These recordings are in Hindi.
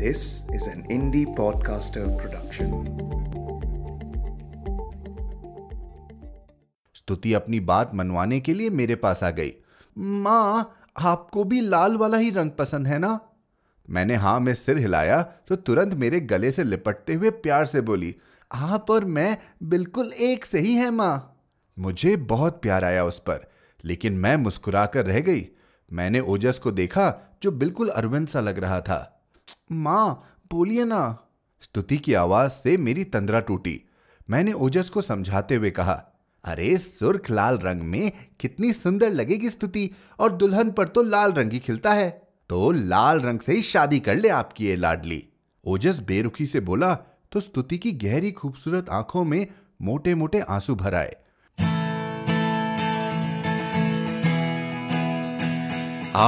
This is an indie podcaster production. स्तुति अपनी बात मनवाने के लिए मेरे पास आ गई माँ आपको भी लाल वाला ही रंग पसंद है ना मैंने हाँ में सिर हिलाया तो तुरंत मेरे गले से लिपटते हुए प्यार से बोली आप और मैं बिल्कुल एक से ही हैं माँ मुझे बहुत प्यार आया उस पर लेकिन मैं मुस्कुराकर रह गई मैंने ओजस को देखा जो बिल्कुल अरविंद सा लग रहा था माँ बोलिए ना स्तुति की आवाज से मेरी तंद्रा टूटी मैंने ओजस को समझाते हुए कहा अरे सुर्ख लाल रंग में कितनी सुंदर लगेगी स्तुति और दुल्हन पर तो लाल रंग ही खिलता है तो लाल रंग से ही शादी कर ले आपकी ये लाडली ओजस बेरुखी से बोला तो स्तुति की गहरी खूबसूरत आंखों में मोटे मोटे आंसू भर आए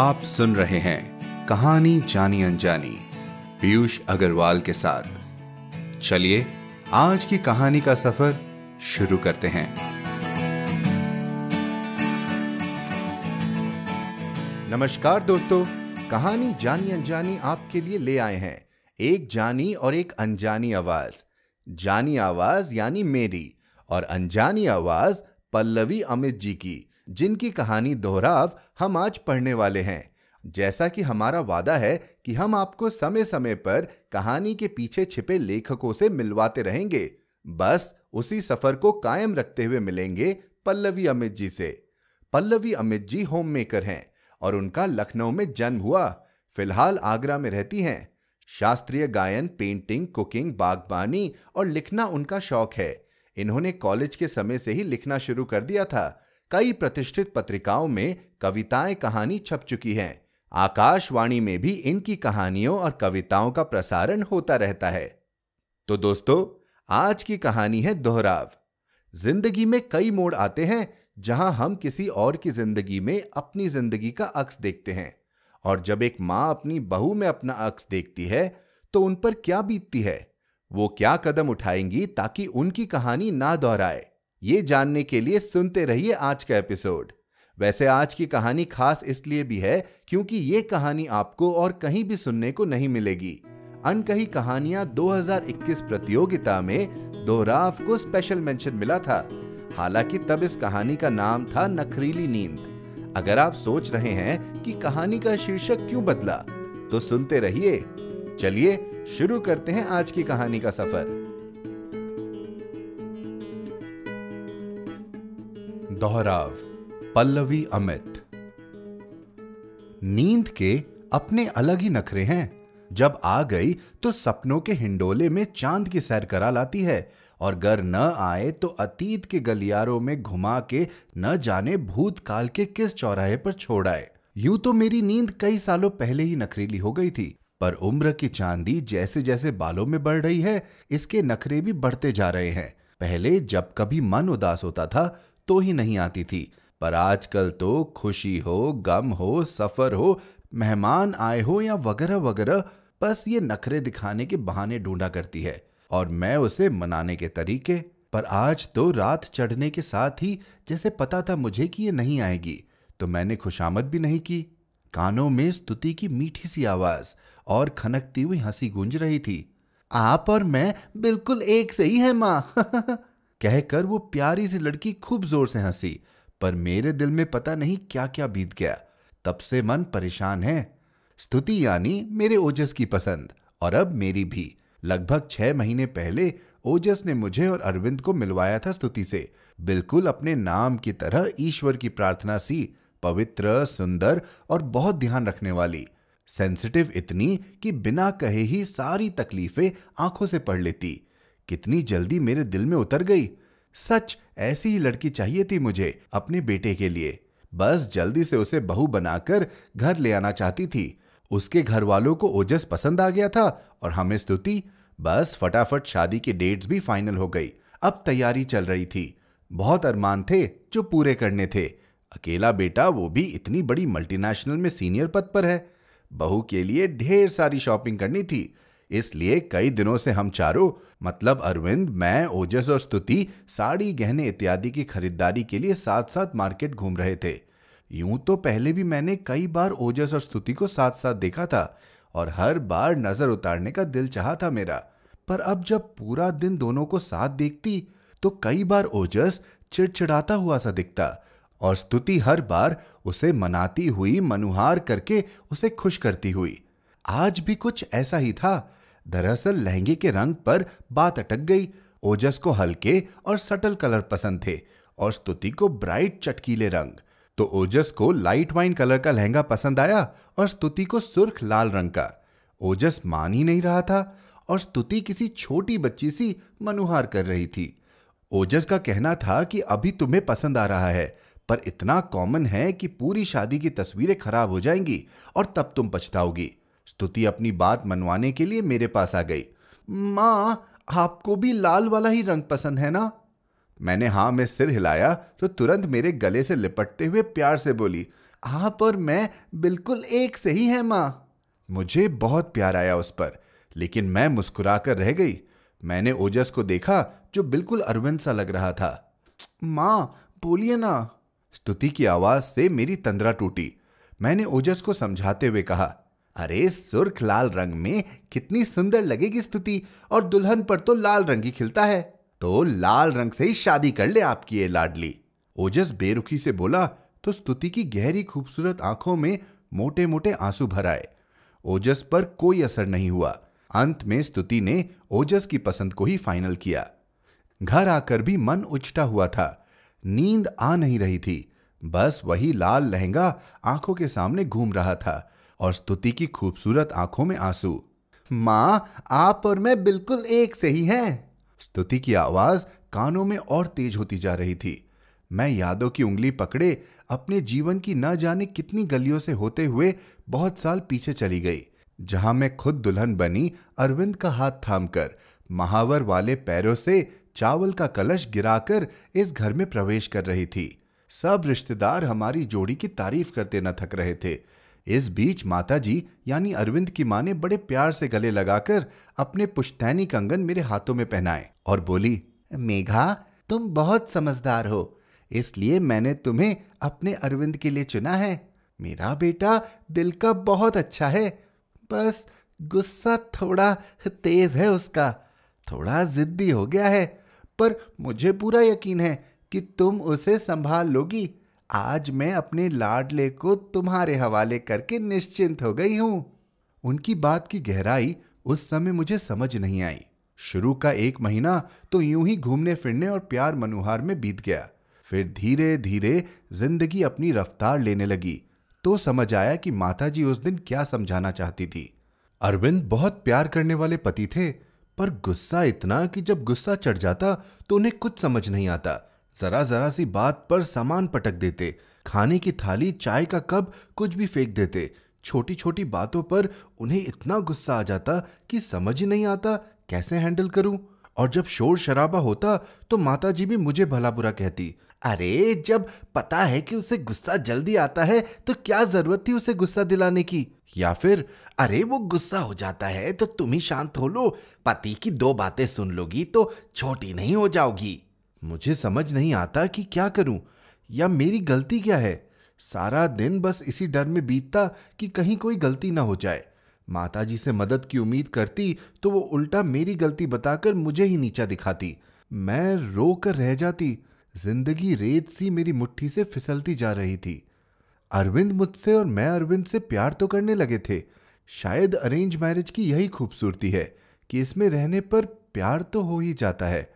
आप सुन रहे हैं कहानी जानी अनजानी पीयूष अग्रवाल के साथ चलिए आज की कहानी का सफर शुरू करते हैं नमस्कार दोस्तों कहानी जानी अनजानी आपके लिए ले आए हैं एक जानी और एक अनजानी आवाज जानी आवाज यानी मेरी और अनजानी आवाज पल्लवी अमित जी की जिनकी कहानी दोहराव हम आज पढ़ने वाले हैं जैसा कि हमारा वादा है कि हम आपको समय समय पर कहानी के पीछे छिपे लेखकों से मिलवाते रहेंगे बस उसी सफर को कायम रखते हुए मिलेंगे पल्लवी अमित जी से पल्लवी अमित जी होम मेकर हैं और उनका लखनऊ में जन्म हुआ फिलहाल आगरा में रहती हैं शास्त्रीय गायन पेंटिंग कुकिंग बागबानी और लिखना उनका शौक है इन्होंने कॉलेज के समय से ही लिखना शुरू कर दिया था कई प्रतिष्ठित पत्रिकाओं में कविताएं कहानी छप चुकी हैं आकाशवाणी में भी इनकी कहानियों और कविताओं का प्रसारण होता रहता है तो दोस्तों आज की कहानी है दोहराव जिंदगी में कई मोड़ आते हैं जहां हम किसी और की जिंदगी में अपनी जिंदगी का अक्स देखते हैं और जब एक माँ अपनी बहू में अपना अक्स देखती है तो उन पर क्या बीतती है वो क्या कदम उठाएंगी ताकि उनकी कहानी ना दोहराए ये जानने के लिए सुनते रहिए आज का एपिसोड वैसे आज की कहानी खास इसलिए भी है क्योंकि ये कहानी आपको और कहीं भी सुनने को नहीं मिलेगी अनकही कहानियां 2021 प्रतियोगिता में दोहराव को स्पेशल मेंशन मिला था हालांकि तब इस कहानी का नाम था नखरीली नींद अगर आप सोच रहे हैं कि कहानी का शीर्षक क्यों बदला तो सुनते रहिए चलिए शुरू करते हैं आज की कहानी का सफर दोहराव पल्लवी अमित नींद के अपने अलग ही नखरे हैं जब आ गई तो सपनों के हिंडोले में चांद की सैर करा लाती है और घर न आए तो अतीत के गलियारों में घुमा के न जाने भूतकाल के किस चौराहे पर छोड़ आए यूं तो मेरी नींद कई सालों पहले ही नखरीली हो गई थी पर उम्र की चांदी जैसे जैसे बालों में बढ़ रही है इसके नखरे भी बढ़ते जा रहे हैं पहले जब कभी मन उदास होता था तो ही नहीं आती थी पर आजकल तो खुशी हो गम हो सफर हो मेहमान आए हो या वगैरह वगैरह बस ये नखरे दिखाने के बहाने ढूंढा करती है और मैं उसे मनाने के तरीके पर आज तो रात चढ़ने के साथ ही जैसे पता था मुझे कि ये नहीं आएगी तो मैंने खुशामद भी नहीं की कानों में स्तुति की मीठी सी आवाज और खनकती हुई हंसी गूंज रही थी आप और मैं बिल्कुल एक से ही है माँ कहकर वो प्यारी सी लड़की खूब जोर से हंसी पर मेरे दिल में पता नहीं क्या क्या बीत गया तब से मन परेशान है स्तुति यानी मेरे ओजस की पसंद और अब मेरी भी लगभग छह महीने पहले ओजस ने मुझे और अरविंद को मिलवाया था स्तुति से बिल्कुल अपने नाम की तरह ईश्वर की प्रार्थना सी पवित्र सुंदर और बहुत ध्यान रखने वाली सेंसिटिव इतनी कि बिना कहे ही सारी तकलीफें आंखों से पढ़ लेती कितनी जल्दी मेरे दिल में उतर गई सच ऐसी ही लड़की चाहिए थी मुझे अपने बेटे के लिए बस जल्दी से उसे बहु बनाकर घर ले आना चाहती थी उसके घर वालों को ओजस पसंद आ गया था और हमें स्तुति बस फटाफट शादी की डेट्स भी फाइनल हो गई अब तैयारी चल रही थी बहुत अरमान थे जो पूरे करने थे अकेला बेटा वो भी इतनी बड़ी मल्टीनेशनल में सीनियर पद पर है बहू के लिए ढेर सारी शॉपिंग करनी थी इसलिए कई दिनों से हम चारों मतलब अरविंद मैं ओजस और स्तुति साड़ी गहने इत्यादि की खरीदारी के लिए साथ साथ मार्केट घूम रहे थे यूं तो पहले भी मैंने कई बार ओजस और स्तुति को साथ साथ देखा था और हर बार नजर उतारने का दिल चाह था मेरा पर अब जब पूरा दिन दोनों को साथ देखती तो कई बार ओजस चिड़चिड़ाता हुआ सा दिखता और स्तुति हर बार उसे मनाती हुई मनुहार करके उसे खुश करती हुई आज भी कुछ ऐसा ही था दरअसल लहंगे के रंग पर बात अटक गई ओजस को हल्के और सटल कलर पसंद थे और स्तुति को ब्राइट चटकीले रंग तो ओजस को लाइट वाइन कलर का लहंगा पसंद आया और स्तुति को सुर्ख लाल रंग का ओजस मान ही नहीं रहा था और स्तुति किसी छोटी बच्ची सी मनुहार कर रही थी ओजस का कहना था कि अभी तुम्हें पसंद आ रहा है पर इतना कॉमन है कि पूरी शादी की तस्वीरें खराब हो जाएंगी और तब तुम पछताओगी स्तुति अपनी बात मनवाने के लिए मेरे पास आ गई माँ आपको भी लाल वाला ही रंग पसंद है ना मैंने हाँ में सिर हिलाया तो तुरंत मेरे गले से लिपटते हुए प्यार से बोली आप और मैं बिल्कुल एक से ही हैं माँ मुझे बहुत प्यार आया उस पर लेकिन मैं मुस्कुरा कर रह गई मैंने ओजस को देखा जो बिल्कुल अरविंद सा लग रहा था माँ बोलिए ना स्तुति की आवाज से मेरी तंद्रा टूटी मैंने ओजस को समझाते हुए कहा अरे सुर्ख लाल रंग में कितनी सुंदर लगेगी स्तुति और दुल्हन पर तो लाल रंग ही खिलता है तो लाल रंग से ही शादी कर ले आपकी ये लाडली ओजस बेरुखी से बोला तो स्तुति की गहरी खूबसूरत आंखों में मोटे मोटे आंसू भर आए ओजस पर कोई असर नहीं हुआ अंत में स्तुति ने ओजस की पसंद को ही फाइनल किया घर आकर भी मन उचटा हुआ था नींद आ नहीं रही थी बस वही लाल लहंगा आंखों के सामने घूम रहा था और स्तुति की खूबसूरत आंखों में आंसू माँ आप और मैं बिल्कुल एक से ही हैं स्तुति की आवाज कानों में और तेज होती जा रही थी मैं यादों की उंगली पकड़े अपने जीवन की न जाने कितनी गलियों से होते हुए बहुत साल पीछे चली गई जहां मैं खुद दुल्हन बनी अरविंद का हाथ थामकर महावर वाले पैरों से चावल का कलश गिराकर इस घर में प्रवेश कर रही थी सब रिश्तेदार हमारी जोड़ी की तारीफ करते न थक रहे थे इस बीच माताजी यानी अरविंद की माँ ने बड़े प्यार से गले लगाकर अपने पुश्तैनी कंगन मेरे हाथों में पहनाए और बोली मेघा तुम बहुत समझदार हो इसलिए मैंने तुम्हें अपने अरविंद के लिए चुना है मेरा बेटा दिल का बहुत अच्छा है बस गुस्सा थोड़ा तेज है उसका थोड़ा जिद्दी हो गया है पर मुझे पूरा यकीन है कि तुम उसे संभाल लोगी आज मैं अपने लाडले को तुम्हारे हवाले करके निश्चिंत हो गई हूं उनकी बात की गहराई उस समय मुझे समझ नहीं आई शुरू का एक महीना तो यूं ही घूमने फिरने और प्यार मनुहार में बीत गया फिर धीरे धीरे जिंदगी अपनी रफ्तार लेने लगी तो समझ आया कि माताजी उस दिन क्या समझाना चाहती थी अरविंद बहुत प्यार करने वाले पति थे पर गुस्सा इतना कि जब गुस्सा चढ़ जाता तो उन्हें कुछ समझ नहीं आता जरा जरा सी बात पर सामान पटक देते खाने की थाली चाय का कप कुछ भी फेंक देते छोटी छोटी बातों पर उन्हें इतना गुस्सा आ जाता कि समझ ही नहीं आता कैसे हैंडल करूं और जब शोर शराबा होता तो माता जी भी मुझे भला बुरा कहती अरे जब पता है कि उसे गुस्सा जल्दी आता है तो क्या जरूरत थी उसे गुस्सा दिलाने की या फिर अरे वो गुस्सा हो जाता है तो तुम ही शांत हो लो पति की दो बातें सुन लोगी तो छोटी नहीं हो जाओगी मुझे समझ नहीं आता कि क्या करूं या मेरी गलती क्या है सारा दिन बस इसी डर में बीतता कि कहीं कोई गलती ना हो जाए माताजी से मदद की उम्मीद करती तो वो उल्टा मेरी गलती बताकर मुझे ही नीचा दिखाती मैं रो कर रह जाती जिंदगी रेत सी मेरी मुट्ठी से फिसलती जा रही थी अरविंद मुझसे और मैं अरविंद से प्यार तो करने लगे थे शायद अरेंज मैरिज की यही खूबसूरती है कि इसमें रहने पर प्यार तो हो ही जाता है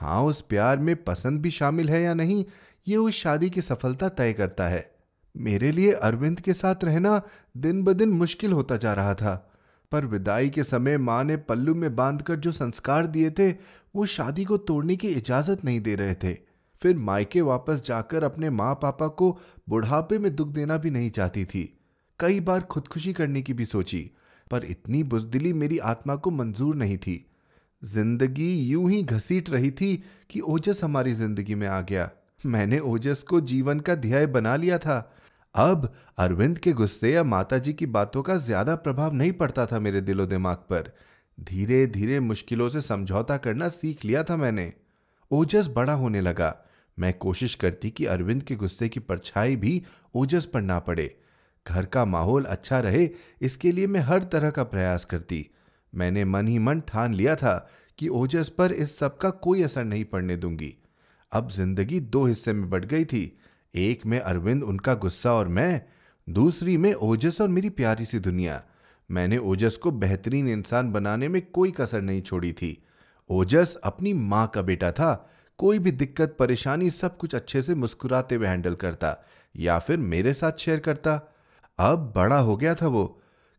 हाँ उस प्यार में पसंद भी शामिल है या नहीं ये उस शादी की सफलता तय करता है मेरे लिए अरविंद के साथ रहना दिन ब दिन मुश्किल होता जा रहा था पर विदाई के समय माँ ने पल्लू में बांधकर जो संस्कार दिए थे वो शादी को तोड़ने की इजाज़त नहीं दे रहे थे फिर मायके वापस जाकर अपने माँ पापा को बुढ़ापे में दुख देना भी नहीं चाहती थी कई बार खुदकुशी करने की भी सोची पर इतनी बुजदिली मेरी आत्मा को मंजूर नहीं थी जिंदगी यूं ही घसीट रही थी कि ओजस हमारी जिंदगी में आ गया मैंने ओजस को जीवन का ध्येय बना लिया था अब अरविंद के गुस्से या माताजी की बातों का ज्यादा प्रभाव नहीं पड़ता था मेरे दिलो दिमाग पर धीरे धीरे मुश्किलों से समझौता करना सीख लिया था मैंने ओजस बड़ा होने लगा मैं कोशिश करती कि अरविंद के गुस्से की परछाई भी ओजस पर ना पड़े घर का माहौल अच्छा रहे इसके लिए मैं हर तरह का प्रयास करती मैंने मन ही मन ठान लिया था कि ओजस पर इस सब का कोई असर नहीं पड़ने दूंगी अब जिंदगी दो हिस्से में बट गई थी एक में अरविंद उनका गुस्सा और मैं दूसरी में ओजस और मेरी प्यारी सी दुनिया मैंने ओजस को बेहतरीन इंसान बनाने में कोई कसर नहीं छोड़ी थी ओजस अपनी माँ का बेटा था कोई भी दिक्कत परेशानी सब कुछ अच्छे से मुस्कुराते हुए हैंडल करता या फिर मेरे साथ शेयर करता अब बड़ा हो गया था वो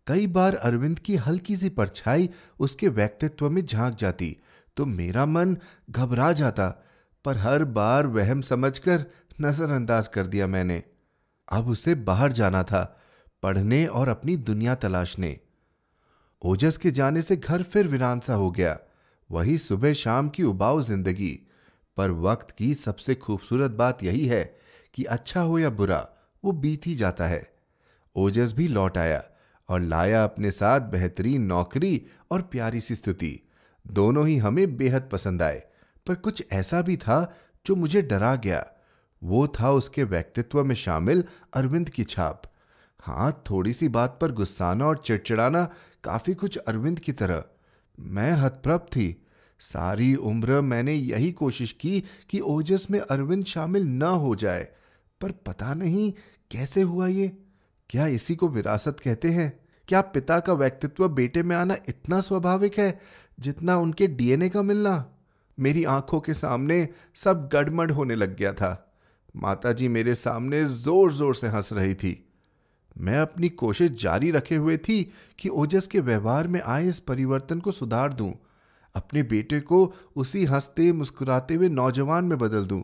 कई बार अरविंद की हल्की सी परछाई उसके व्यक्तित्व में झांक जाती तो मेरा मन घबरा जाता पर हर बार वहम समझकर नज़रअंदाज कर दिया मैंने अब उसे बाहर जाना था पढ़ने और अपनी दुनिया तलाशने ओजस के जाने से घर फिर वीरान सा हो गया वही सुबह शाम की उबाऊ जिंदगी पर वक्त की सबसे खूबसूरत बात यही है कि अच्छा हो या बुरा वो बीत ही जाता है ओजस भी लौट आया और लाया अपने साथ बेहतरीन नौकरी और प्यारी सी स्थिति दोनों ही हमें बेहद पसंद आए पर कुछ ऐसा भी था जो मुझे डरा गया वो था उसके व्यक्तित्व में शामिल अरविंद की छाप हाँ थोड़ी सी बात पर गुस्साना और चिड़चिड़ाना काफ़ी कुछ अरविंद की तरह मैं हतप्रभ थी सारी उम्र मैंने यही कोशिश की कि ओजस में अरविंद शामिल न हो जाए पर पता नहीं कैसे हुआ ये क्या इसी को विरासत कहते हैं क्या पिता का व्यक्तित्व बेटे में आना इतना स्वाभाविक है जितना उनके डीएनए का मिलना मेरी आंखों के सामने सब गड़मड़ होने लग गया था माताजी मेरे सामने जोर जोर से हंस रही थी मैं अपनी कोशिश जारी रखे हुए थी कि ओजस के व्यवहार में आए इस परिवर्तन को सुधार दूं, अपने बेटे को उसी हंसते मुस्कुराते हुए नौजवान में बदल दूं।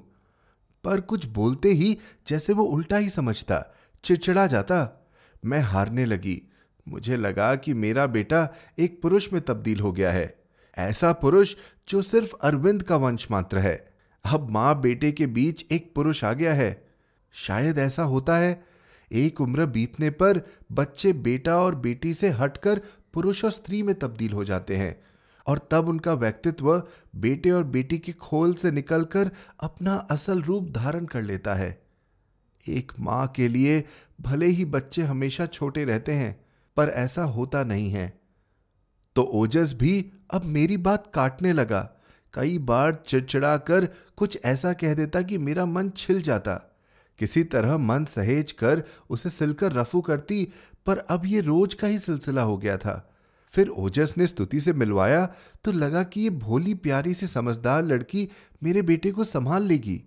पर कुछ बोलते ही जैसे वो उल्टा ही समझता चिड़चिड़ा जाता मैं हारने लगी मुझे लगा कि मेरा बेटा एक पुरुष में तब्दील हो गया है ऐसा पुरुष जो सिर्फ अरविंद का वंश मात्र है अब माँ बेटे के बीच एक पुरुष आ गया है शायद ऐसा होता है एक उम्र बीतने पर बच्चे बेटा और बेटी से हटकर पुरुष और स्त्री में तब्दील हो जाते हैं और तब उनका व्यक्तित्व बेटे और बेटी की खोल से निकलकर अपना असल रूप धारण कर लेता है एक माँ के लिए भले ही बच्चे हमेशा छोटे रहते हैं पर ऐसा होता नहीं है तो ओजस भी अब मेरी बात काटने लगा कई बार चिड़चिड़ा कर कुछ ऐसा कह देता कि मेरा मन छिल जाता किसी तरह मन सहेज कर उसे सिलकर रफू करती पर अब ये रोज का ही सिलसिला हो गया था फिर ओजस ने स्तुति से मिलवाया तो लगा कि ये भोली प्यारी सी समझदार लड़की मेरे बेटे को संभाल लेगी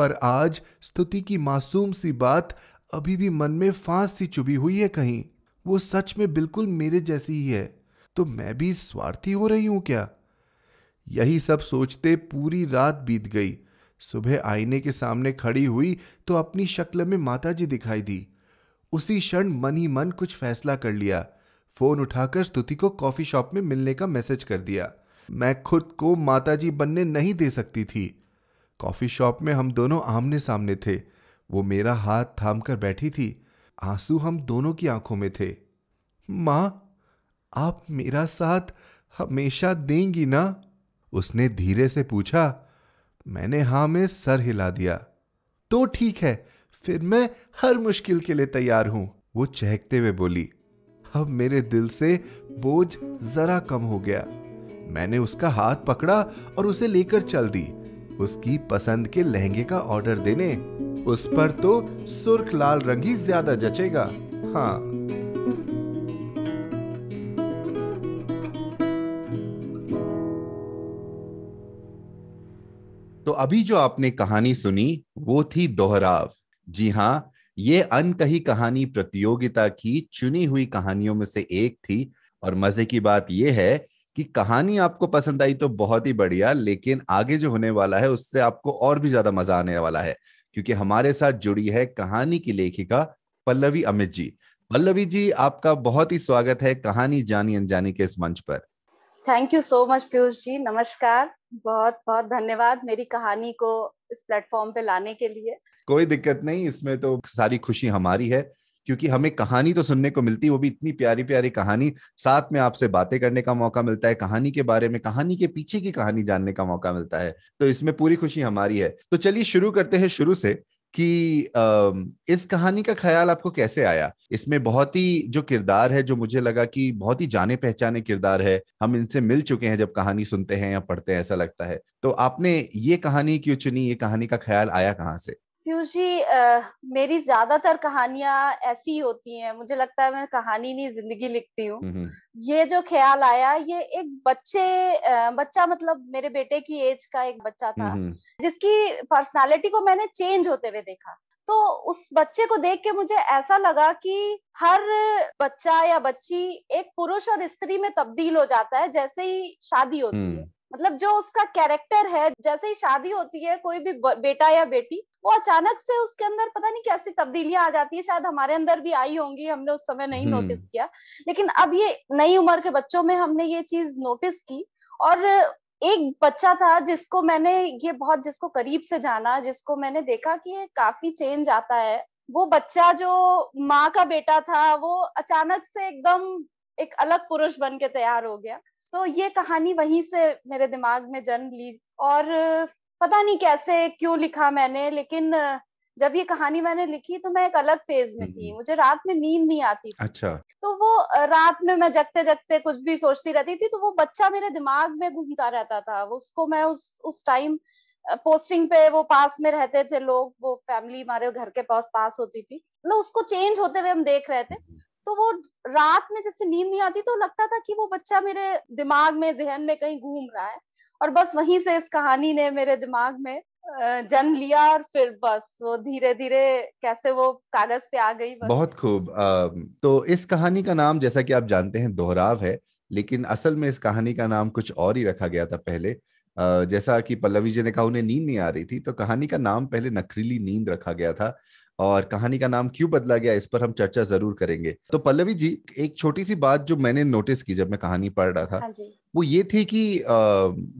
पर आज स्तुति की मासूम सी बात अभी भी मन में फांस सी चुभी हुई है कहीं वो सच में बिल्कुल मेरे जैसी ही है तो मैं भी स्वार्थी हो रही हूं क्या यही सब सोचते पूरी रात बीत गई सुबह आईने के सामने खड़ी हुई तो अपनी शक्ल में माताजी दिखाई दी उसी क्षण मन ही मन कुछ फैसला कर लिया फोन उठाकर स्तुति को कॉफी शॉप में मिलने का मैसेज कर दिया मैं खुद को माताजी बनने नहीं दे सकती थी कॉफ़ी शॉप में हम दोनों आमने सामने थे वो मेरा हाथ थाम कर बैठी थी आंसू हम दोनों की आंखों में थे माँ आप मेरा साथ हमेशा देंगी ना उसने धीरे से पूछा मैंने हाँ में सर हिला दिया तो ठीक है फिर मैं हर मुश्किल के लिए तैयार हूं वो चहकते हुए बोली अब मेरे दिल से बोझ जरा कम हो गया मैंने उसका हाथ पकड़ा और उसे लेकर चल दी उसकी पसंद के लहंगे का ऑर्डर देने उस पर तो सुर्ख लाल रंग ही ज्यादा जचेगा हाँ तो अभी जो आपने कहानी सुनी वो थी दोहराव जी हाँ ये अनकही कहानी प्रतियोगिता की चुनी हुई कहानियों में से एक थी और मजे की बात यह है कि कहानी आपको पसंद आई तो बहुत ही बढ़िया लेकिन आगे जो होने वाला है उससे आपको और भी ज्यादा मजा आने वाला है क्योंकि हमारे साथ जुड़ी है कहानी की लेखिका पल्लवी अमित जी पल्लवी जी आपका बहुत ही स्वागत है कहानी जानी अनजानी के इस मंच पर thank you so much Piyush ji नमस्कार बहुत बहुत धन्यवाद मेरी कहानी को इस प्लेटफॉर्म पे लाने के लिए कोई दिक्कत नहीं इसमें तो सारी खुशी हमारी है क्योंकि हमें कहानी तो सुनने को मिलती है वो भी इतनी प्यारी प्यारी कहानी साथ में आपसे बातें करने का मौका मिलता है कहानी के बारे में कहानी के पीछे की कहानी जानने का मौका मिलता है तो इसमें पूरी खुशी हमारी है तो चलिए शुरू करते हैं शुरू से कि इस कहानी का ख्याल आपको कैसे आया इसमें बहुत ही जो किरदार है जो मुझे लगा कि बहुत ही जाने पहचाने किरदार है हम इनसे मिल चुके हैं जब कहानी सुनते हैं या पढ़ते हैं ऐसा लगता है तो आपने ये कहानी क्यों चुनी ये कहानी का ख्याल आया कहाँ से पीयूष जी मेरी ज्यादातर कहानियां ऐसी होती हैं मुझे लगता है मैं कहानी नहीं जिंदगी लिखती हूँ हम्म, हम्म। ये जो ख्याल आया ये एक बच्चे आ, बच्चा मतलब मेरे बेटे की एज का एक बच्चा था हम्म, जिसकी पर्सनालिटी को मैंने चेंज होते हुए देखा तो उस बच्चे को देख के मुझे ऐसा लगा कि हर बच्चा या बच्ची एक पुरुष और स्त्री में तब्दील हो जाता है जैसे ही शादी होती है मतलब जो उसका कैरेक्टर है जैसे ही शादी होती है कोई भी बेटा या बेटी वो अचानक से उसके अंदर पता नहीं कैसी तब्दीलियां आ जाती है शायद हमारे अंदर भी आई होंगी हमने उस समय नहीं नोटिस हम्म। किया लेकिन अब ये नई उम्र के बच्चों में हमने ये चीज नोटिस की और एक बच्चा था जिसको मैंने ये बहुत जिसको करीब से जाना जिसको मैंने देखा कि ये काफी चेंज आता है वो बच्चा जो माँ का बेटा था वो अचानक से एकदम एक अलग पुरुष बन के तैयार हो गया तो ये कहानी वहीं से मेरे दिमाग में जन्म ली और पता नहीं कैसे क्यों लिखा मैंने लेकिन जब ये कहानी मैंने लिखी तो मैं एक अलग फेज में थी हम्म। मुझे रात में नींद नहीं आती थी अच्छा तो वो रात में मैं जगते जगते कुछ भी सोचती रहती थी तो वो बच्चा मेरे दिमाग में घूमता रहता था उसको मैं उस उस टाइम पोस्टिंग पे वो पास में रहते थे लोग वो फैमिली हमारे घर के बहुत पास होती थी मतलब उसको चेंज होते हुए हम देख रहे थे तो वो रात में जैसे नींद नहीं आती तो लगता था कि वो बच्चा मेरे दिमाग में जहन में कहीं घूम रहा है और बस वहीं से इस कहानी ने मेरे दिमाग में जन्म लिया और फिर बस वो धीरे धीरे कैसे वो कागज पे आ गई बस। बहुत खूब तो इस कहानी का नाम जैसा कि आप जानते हैं दोहराव है लेकिन असल में इस कहानी का नाम कुछ और ही रखा गया था पहले जैसा कि पल्लवी जी ने कहा उन्हें नींद नहीं आ रही थी तो कहानी का नाम पहले नखरीली नींद रखा गया था और कहानी का नाम क्यों बदला गया इस पर हम चर्चा जरूर करेंगे तो पल्लवी जी एक छोटी सी बात जो मैंने नोटिस की जब मैं कहानी पढ़ रहा था हाँ वो ये थी कि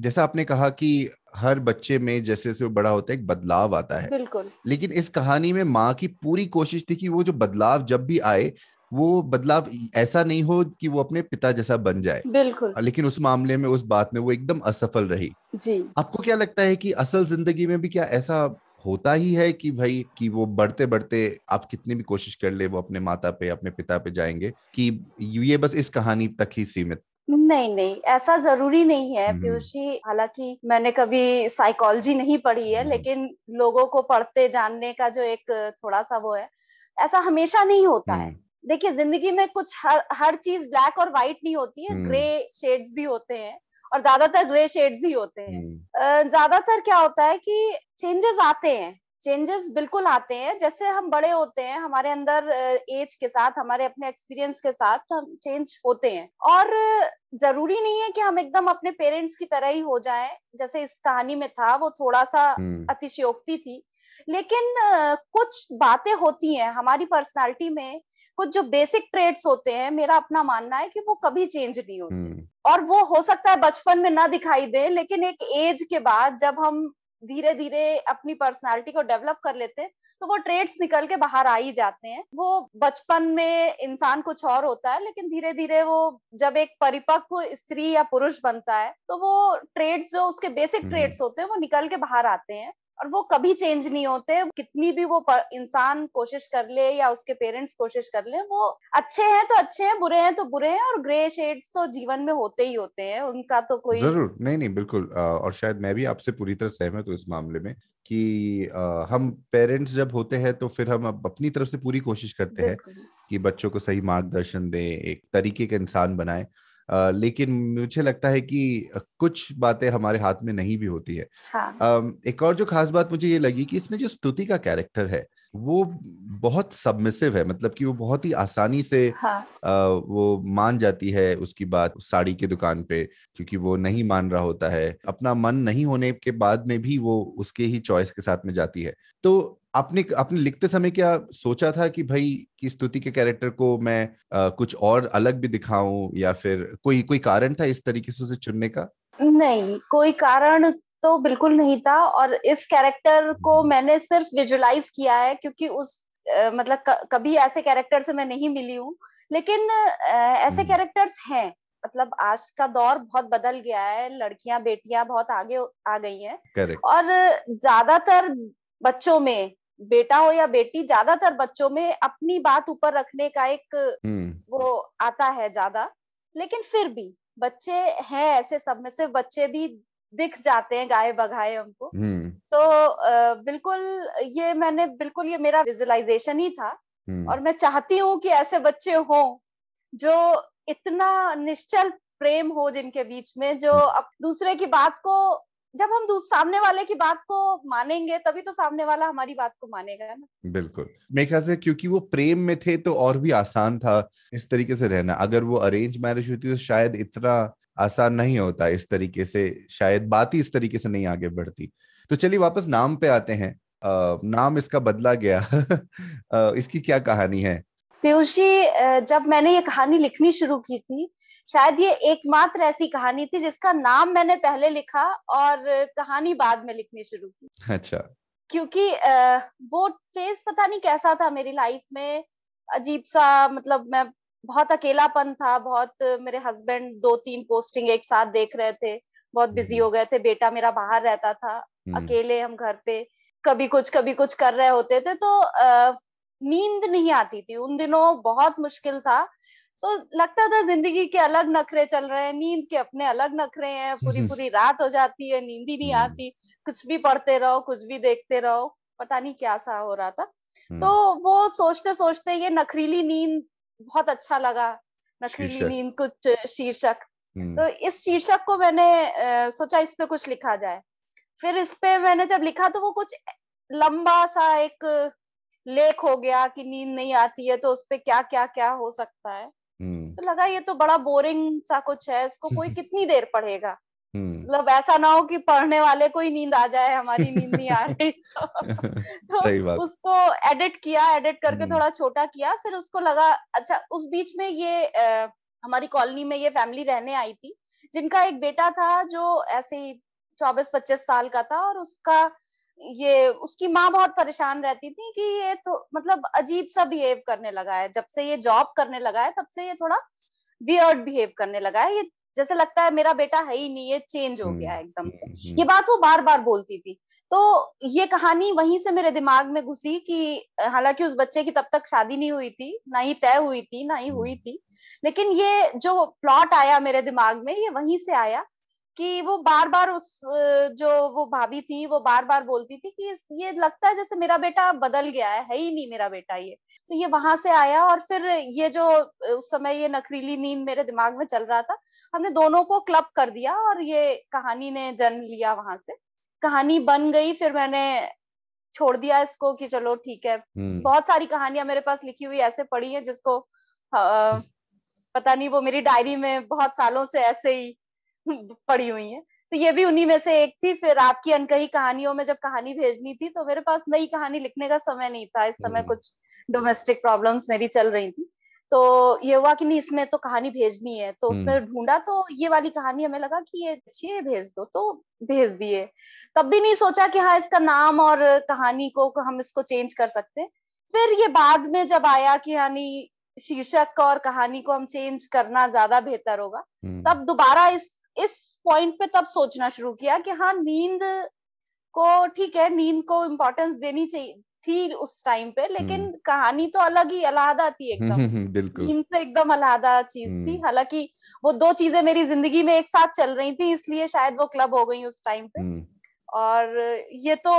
जैसा आपने कहा कि हर बच्चे में जैसे जैसे वो बड़ा होता है एक बदलाव आता है बिल्कुल लेकिन इस कहानी में माँ की पूरी कोशिश थी कि वो जो बदलाव जब भी आए वो बदलाव ऐसा नहीं हो कि वो अपने पिता जैसा बन जाए बिल्कुल लेकिन उस मामले में उस बात में वो एकदम असफल रही जी आपको क्या लगता है कि असल जिंदगी में भी क्या ऐसा होता ही है कि भाई कि वो बढ़ते बढ़ते आप कितनी भी कोशिश कर ले वो अपने माता पे अपने पिता पे जाएंगे कि ये बस इस कहानी तक ही सीमित नहीं नहीं ऐसा जरूरी नहीं है हम्म। पीयूष जी हालांकि मैंने कभी साइकोलॉजी नहीं पढ़ी है हम्म। लेकिन लोगों को पढ़ते जानने का जो एक थोड़ा सा वो है ऐसा हमेशा नहीं होता है हम्म। देखिए जिंदगी में कुछ हर हर चीज ब्लैक और व्हाइट नहीं होती है ग्रे शेड्स भी होते हैं और ज्यादातर ग्रे शेड्स ही होते हैं हम्म। ज्यादातर क्या होता है कि चेंजेस आते हैं चेंजेस बिल्कुल आते हैं जैसे हम बड़े होते हैं हमारे अंदर एज के साथ हमारे अपने एक्सपीरियंस के साथ हम चेंज होते हैं और जरूरी नहीं है कि हम एकदम अपने पेरेंट्स की तरह ही हो जाएं जैसे इस कहानी में था वो थोड़ा सा हम्म। अतिशयोक्ति थी लेकिन कुछ बातें होती हैं हमारी पर्सनालिटी में कुछ जो बेसिक ट्रेड्स होते हैं मेरा अपना मानना है कि वो कभी चेंज नहीं होते हम्म। और वो हो सकता है बचपन में ना दिखाई दे लेकिन एक एज के बाद जब हम धीरे धीरे अपनी पर्सनालिटी को डेवलप कर लेते हैं तो वो ट्रेड्स निकल के बाहर आ ही जाते हैं वो बचपन में इंसान कुछ और होता है लेकिन धीरे धीरे वो जब एक परिपक्व स्त्री या पुरुष बनता है तो वो ट्रेड्स जो उसके बेसिक ट्रेड्स हम्म। होते हैं वो निकल के बाहर आते हैं और वो कभी चेंज नहीं होते कितनी भी वो इंसान कोशिश कर ले या उसके पेरेंट्स कोशिश कर ले वो अच्छे हैं तो अच्छे हैं बुरे हैं तो बुरे हैं और ग्रे शेड्स तो जीवन में होते ही होते हैं उनका तो कोई जरूर नहीं नहीं बिल्कुल और शायद मैं भी आपसे पूरी तरह सहमत हूँ तो इस मामले में कि हम पेरेंट्स जब होते हैं तो फिर हम अपनी तरफ से पूरी कोशिश करते हैं कि बच्चों को सही मार्गदर्शन दें एक तरीके का इंसान बनाए लेकिन मुझे लगता है कि कुछ बातें हमारे हाथ में नहीं भी होती है हाँ. एक और जो खास बात मुझे ये लगी कि इसमें जो स्तुति का कैरेक्टर है वो बहुत सबमिसिव है मतलब कि वो बहुत ही आसानी से हाँ. आ, वो मान जाती है उसकी बात साड़ी की दुकान पे क्योंकि वो नहीं मान रहा होता है अपना मन नहीं होने के बाद में भी वो उसके ही चॉइस के साथ में जाती है तो आपने अपने लिखते समय क्या सोचा था कि भाई कि स्तुति के कैरेक्टर को मैं आ, कुछ और अलग भी दिखाऊं या फिर कोई कोई कारण था इस तरीके से उसे चुनने का नहीं कोई कारण तो बिल्कुल नहीं था और इस कैरेक्टर को मैंने सिर्फ विजुलाइज किया है क्योंकि उस मतलब कभी ऐसे कैरेक्टर से मैं नहीं मिली हूँ लेकिन ऐसे कैरेक्टर्स हम्म। हैं मतलब आज का दौर बहुत बदल गया है लड़कियां बेटियां बहुत आगे आ गई हैं और ज्यादातर बच्चों में बेटा हो या बेटी ज्यादातर बच्चों में अपनी बात ऊपर रखने का एक हम्म। वो आता है ज्यादा लेकिन फिर भी बच्चे हैं ऐसे सब में से बच्चे भी दिख जाते हैं गाय बघाए हमको हम्म। तो आ, बिल्कुल ये मैंने बिल्कुल ये मेरा विजुलाइजेशन ही था हम्म। और मैं चाहती हूँ कि ऐसे बच्चे हों जो इतना निश्चल प्रेम हो जिनके बीच में जो हम्म। अब दूसरे की बात को जब हम सामने वाले की बात को मानेंगे तभी तो सामने वाला हमारी बात को मानेगा ना बिल्कुल मेरे ख्याल से क्योंकि वो प्रेम में थे तो और भी आसान था इस तरीके से रहना अगर वो अरेंज मैरिज होती तो शायद इतना आसान नहीं होता इस तरीके से शायद बात ही इस तरीके से नहीं आगे बढ़ती तो चलिए वापस नाम पे आते हैं आ, नाम इसका बदला गया आ, इसकी क्या कहानी है पीयूषी जब मैंने ये कहानी लिखनी शुरू की थी शायद ये एकमात्र ऐसी कहानी थी जिसका नाम मैंने पहले लिखा और कहानी बाद में लिखनी शुरू की अच्छा क्योंकि वो फेस पता नहीं कैसा था मेरी लाइफ में अजीब सा मतलब मैं बहुत अकेलापन था बहुत मेरे हस्बैंड दो तीन पोस्टिंग एक साथ देख रहे थे बहुत बिजी हम्म। हो गए थे बेटा मेरा बाहर रहता था हम्म। अकेले हम घर पे कभी कुछ कभी कुछ कर रहे होते थे तो नींद नहीं आती थी उन दिनों बहुत मुश्किल था तो लगता था जिंदगी के अलग नखरे चल रहे हैं नींद के अपने अलग नखरे हैं पूरी पूरी रात हो जाती है नींद ही नहीं हम्म। आती कुछ भी पढ़ते रहो कुछ भी देखते रहो पता नहीं क्या सा हो रहा था तो वो सोचते सोचते ये नखरीली नींद बहुत अच्छा लगा नकली नींद कुछ शीर्षक हम्म। तो इस शीर्षक को मैंने आ, सोचा इस पे कुछ लिखा जाए फिर इस पे मैंने जब लिखा तो वो कुछ लंबा सा एक लेख हो गया कि नींद नहीं आती है तो उसपे क्या क्या क्या हो सकता है हम्म। तो लगा ये तो बड़ा बोरिंग सा कुछ है इसको कोई कितनी देर पढ़ेगा हम्म। मतलब ऐसा ना हो कि पढ़ने वाले को ही नींद आ जाए हमारी नींद नहीं आ रही तो सही बात। उसको एडिट किया एडिट करके हम्म। थोड़ा छोटा किया फिर उसको लगा अच्छा उस बीच में ये आ, हमारी कॉलोनी में ये फैमिली रहने आई थी जिनका एक बेटा था जो ऐसे ही चौबीस पच्चीस साल का था और उसका ये उसकी माँ बहुत परेशान रहती थी कि ये तो मतलब अजीब सा बिहेव करने लगा है जब से ये जॉब करने लगा है तब से ये थोड़ा वियर्ड बिहेव करने लगा है ये जैसे लगता है मेरा बेटा है ही नहीं ये चेंज हो हम्म, गया एकदम से हम्म, हम्म। ये बात वो बार बार बोलती थी तो ये कहानी वहीं से मेरे दिमाग में घुसी कि हालांकि उस बच्चे की तब तक शादी नहीं हुई थी ना ही तय हुई थी ना ही हुई थी लेकिन ये जो प्लॉट आया मेरे दिमाग में ये वहीं से आया कि वो बार बार उस जो वो भाभी थी वो बार बार बोलती थी कि ये लगता है जैसे मेरा बेटा बदल गया है, है ही नहीं मेरा बेटा ये तो ये वहां से आया और फिर ये जो उस समय ये नखरीली नींद मेरे दिमाग में चल रहा था हमने दोनों को क्लब कर दिया और ये कहानी ने जन्म लिया वहां से कहानी बन गई फिर मैंने छोड़ दिया इसको कि चलो ठीक है हम्म। बहुत सारी कहानियां मेरे पास लिखी हुई ऐसे पड़ी है जिसको आ, पता नहीं वो मेरी डायरी में बहुत सालों से ऐसे ही पड़ी हुई है तो ये भी उन्हीं में से एक थी फिर आपकी अनकही कहानियों में जब कहानी भेजनी थी तो मेरे पास नई कहानी लिखने का समय नहीं था इस समय हम्म। कुछ डोमेस्टिक प्रॉब्लम्स मेरी चल रही थी तो ये हुआ कि नहीं इसमें तो कहानी भेजनी है तो उसमें हम्म। ढूंढा तो ये वाली कहानी हमें लगा कि ये अच्छी भेज दो तो भेज दिए तब भी नहीं सोचा कि हाँ इसका नाम और कहानी को हम इसको चेंज कर सकते फिर ये बाद में जब आया कि यानी हाँ, शीर्षक और कहानी को हम चेंज करना ज्यादा बेहतर होगा हम्म। तब दोबारा इस इस पॉइंट पे तब सोचना शुरू किया कि हाँ नींद को ठीक है नींद को इम्पोर्टेंस देनी चाहिए थी उस टाइम पे लेकिन हम्म। कहानी तो अलग ही अलहदा थी हम्म, एकदम बिल्कुल नींद से एकदम अलहदा चीज थी हालांकि वो दो चीजें मेरी जिंदगी में एक साथ चल रही थी इसलिए शायद वो क्लब हो गई उस टाइम पे और ये तो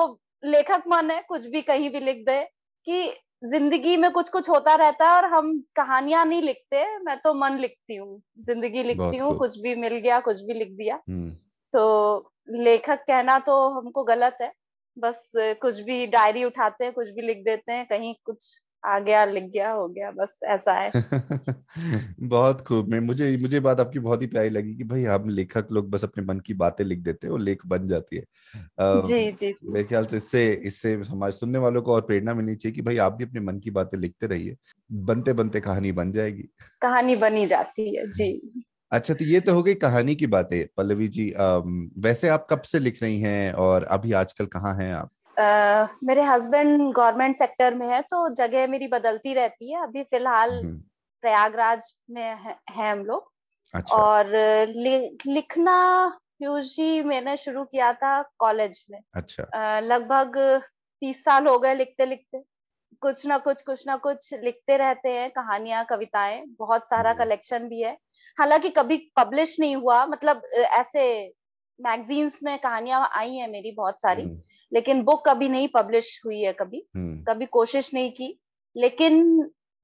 लेखक मन है कुछ भी कहीं भी लिख दे कि जिंदगी में कुछ कुछ होता रहता है और हम कहानियां नहीं लिखते मैं तो मन लिखती हूँ जिंदगी लिखती हूँ कुछ भी मिल गया कुछ भी लिख दिया हम्म। तो लेखक कहना तो हमको गलत है बस कुछ भी डायरी उठाते हैं कुछ भी लिख देते हैं कहीं कुछ आ गया लिख गया हो गया बस ऐसा है बहुत खूब मैं मुझे मुझे बात आपकी बहुत ही प्यारी लगी कि भाई हम लेखक लोग बस अपने मन की बातें लिख देते हैं और लेख बन जाती है जी जी मेरे ख्याल से इससे इससे हमारे सुनने वालों को और प्रेरणा मिलनी चाहिए कि भाई आप भी अपने मन की बातें लिखते रहिए बनते बनते कहानी बन जाएगी कहानी बनी जाती है जी अच्छा तो ये तो हो गई कहानी की बातें पल्लवी जी आ, वैसे आप कब से लिख रही हैं और अभी आजकल कहाँ हैं आप मेरे हस्बैंड गवर्नमेंट सेक्टर में है तो जगह मेरी बदलती रहती है अभी फिलहाल हम्म। प्रयागराज में है, है हम लोग अच्छा। और लि, लिखना यूजी मैंने शुरू किया था कॉलेज में अच्छा। लगभग तीस साल हो गए लिखते लिखते कुछ ना कुछ कुछ ना कुछ लिखते रहते हैं कहानियां कविताएं बहुत सारा कलेक्शन हम्म। भी है हालांकि कभी पब्लिश नहीं हुआ मतलब ऐसे मैगजीन्स में कहानियां आई हैं मेरी बहुत सारी हम्म। लेकिन बुक कभी नहीं पब्लिश हुई है कभी हम्म। कभी कोशिश नहीं की लेकिन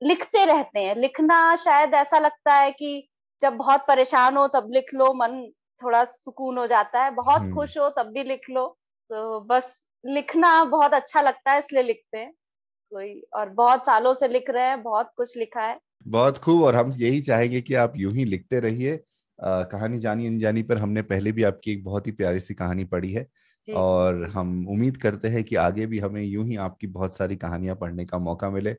लिखते रहते हैं लिखना शायद ऐसा लगता है कि जब बहुत परेशान हो तब लिख लो मन थोड़ा सुकून हो जाता है बहुत हम्म। खुश हो तब भी लिख लो तो बस लिखना बहुत अच्छा लगता है इसलिए लिखते हैं कोई और बहुत सालों से लिख रहे हैं बहुत कुछ लिखा है बहुत खूब और हम यही चाहेंगे कि आप यूं ही लिखते रहिए कहानी जानी अनजानी पर हमने पहले भी आपकी एक बहुत ही प्यारी सी कहानी पढ़ी है और हम उम्मीद करते हैं कि आगे भी हमें यूं ही आपकी बहुत सारी कहानियां पढ़ने का मौका मिले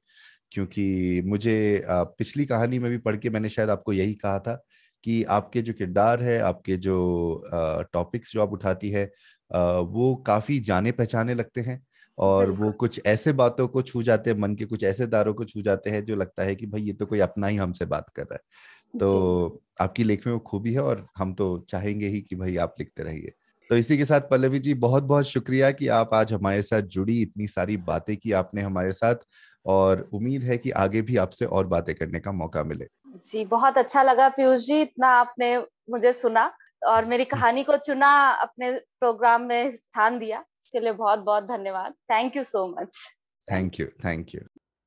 क्योंकि मुझे पिछली कहानी में भी पढ़ के मैंने शायद आपको यही कहा था कि आपके जो किरदार है आपके जो टॉपिक्स जो आप उठाती है वो काफी जाने पहचाने लगते हैं और वो कुछ ऐसे बातों को छू जाते हैं मन के कुछ ऐसे दारों को छू जाते हैं जो लगता है कि भाई ये तो कोई अपना ही हमसे बात कर रहा है तो आपकी लेख में वो खूबी है और हम तो चाहेंगे ही कि भाई आप लिखते रहिए तो इसी के साथ पल्लवी जी बहुत बहुत शुक्रिया कि आप आज हमारे साथ जुड़ी इतनी सारी बातें की आपने हमारे साथ और उम्मीद है कि आगे भी आपसे और बातें करने का मौका मिले जी बहुत अच्छा लगा पीयूष जी इतना आपने मुझे सुना और मेरी कहानी को चुना अपने प्रोग्राम में स्थान दिया इसके लिए बहुत बहुत धन्यवाद thank you so much thank you thank you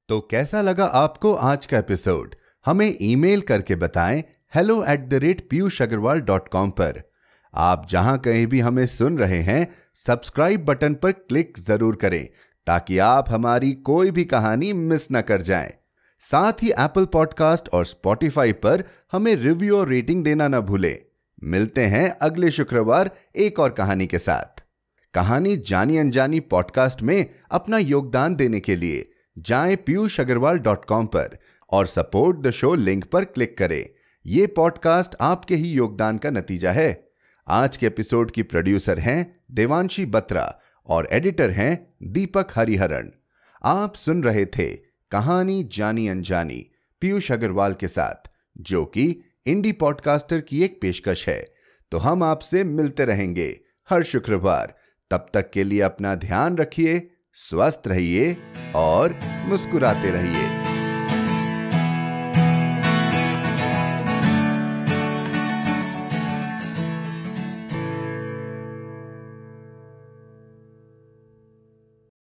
तो कैसा लगा आपको आज का एपिसोड हमें ईमेल करके बताएं hello at the rate Piyush Agarwal dot com पर आप जहां कहीं भी हमें सुन रहे हैं सब्सक्राइब बटन पर क्लिक जरूर करें ताकि आप हमारी कोई भी कहानी मिस ना कर जाएं। साथ ही एप्पल पॉडकास्ट और स्पॉटिफाई पर हमें रिव्यू और रेटिंग देना ना भूलें। मिलते हैं अगले शुक्रवार एक और कहानी के साथ कहानी जानी अनजानी पॉडकास्ट में अपना योगदान देने के लिए जाएं पीयूष अग्रवाल डॉट कॉम पर और सपोर्ट द शो लिंक पर क्लिक करें ये पॉडकास्ट आपके ही योगदान का नतीजा है आज के एपिसोड की प्रोड्यूसर हैं देवांशी बत्रा और एडिटर हैं दीपक हरिहरन आप सुन रहे थे कहानी जानी अनजानी पीयूष अग्रवाल के साथ जो कि इंडी पॉडकास्टर की एक पेशकश है तो हम आपसे मिलते रहेंगे हर शुक्रवार तब तक के लिए अपना ध्यान रखिए स्वस्थ रहिए और मुस्कुराते रहिए